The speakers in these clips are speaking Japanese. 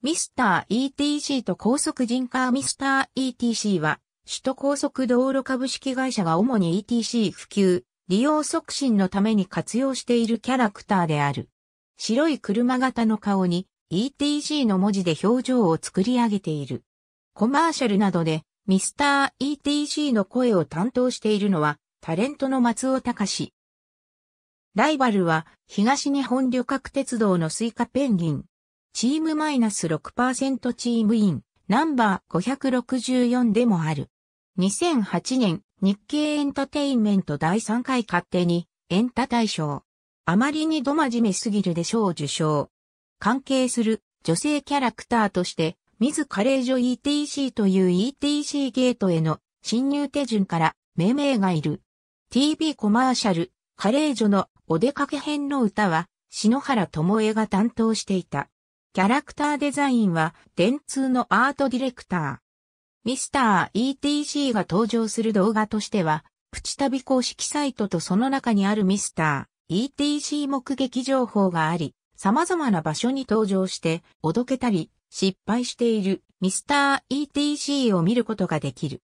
ミスター ETC と高速人カーミスター ETC は、首都高速道路株式会社が主に ETC 普及、利用促進のために活用しているキャラクターである。白い車型の顔に ETC の文字で表情を作り上げている。コマーシャルなどでミスター ETC の声を担当しているのはタレントの松尾隆。ライバルは東日本旅客鉄道のスイカペンギン。チームマイナス6%チームイン、ナンバー564でもある。2008年、日経エンタテインメント第3回勝手に、エンタ大賞。あまりにど真面目すぎるで賞を受賞。関係する女性キャラクターとして、ミズカレージョ ETC という ETC ゲートへの侵入手順から命名がいる。TV コマーシャル、カレージョのお出かけ編の歌は、篠原智恵が担当していた。キャラクターデザインは電通のアートディレクター。ミスター ETC が登場する動画としては、プチ旅公式サイトとその中にあるミスター ETC 目撃情報があり、様々な場所に登場して、おどけたり、失敗しているミスター ETC を見ることができる。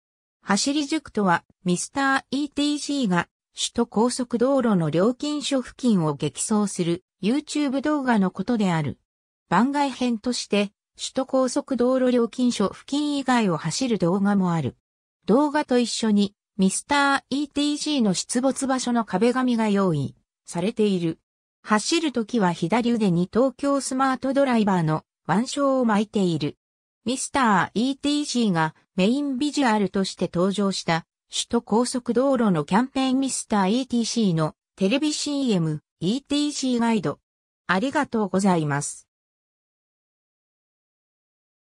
走り塾とは、ミスター ETC が首都高速道路の料金所付近を激走する YouTube 動画のことである。番外編として、首都高速道路料金所付近以外を走る動画もある。動画と一緒に、ミスター ETG の出没場所の壁紙が用意されている。走るときは左腕に東京スマートドライバーの腕章を巻いている。ミスター ETG がメインビジュアルとして登場した首都高速道路のキャンペーンミスター ETC のテレビ CM ETC ガイド。ありがとうございます。